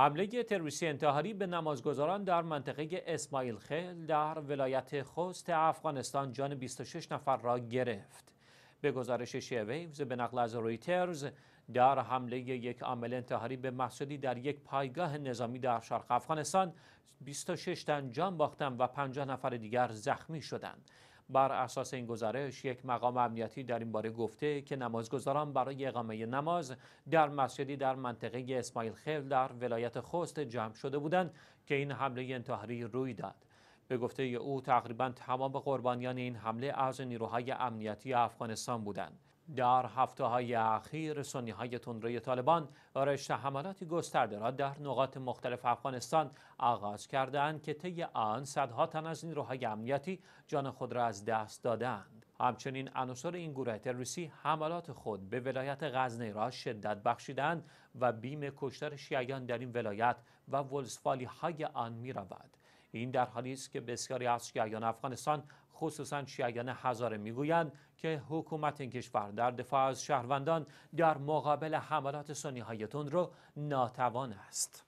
حمله تروریستی انتحاری به نمازگزاران در منطقه اسماعیل خیل در ولایت خوست افغانستان جان 26 نفر را گرفت. به گزارش شیویوز به نقل از رویترز در حمله یک عامل انتحاری به محصولی در یک پایگاه نظامی در شرق افغانستان 26 تن جان باختند و 50 نفر دیگر زخمی شدند. بر اساس این گزارش یک مقام امنیتی در این باره گفته که نمازگزاران برای اقامه نماز در مسجدی در منطقه اسماعیل خیل در ولایت خوست جمع شده بودند که این حمله انتحاری روی داد به گفته او تقریبا تمام قربانیان این حمله از نیروهای امنیتی افغانستان بودند در هفته های اخیر سنی های تندروی طالبان رشته حملاتی گسترده را در نقاط مختلف افغانستان آغاز کردند که طی آن صدها تن از نیروهای امنیتی جان خود را از دست دادند همچنین عناصر این گروه تروریستی حملات خود به ولایت غزنی را شدت بخشیدند و بیم کشتر شیعیان در این ولایت و ولسفالی های آن می رود. این در حالی است که بسیاری از شیعیان افغانستان خصوصا شیعیان هزاره میگویند که حکومت این کشور در دفاع از شهروندان در مقابل حملات سنی های رو ناتوان است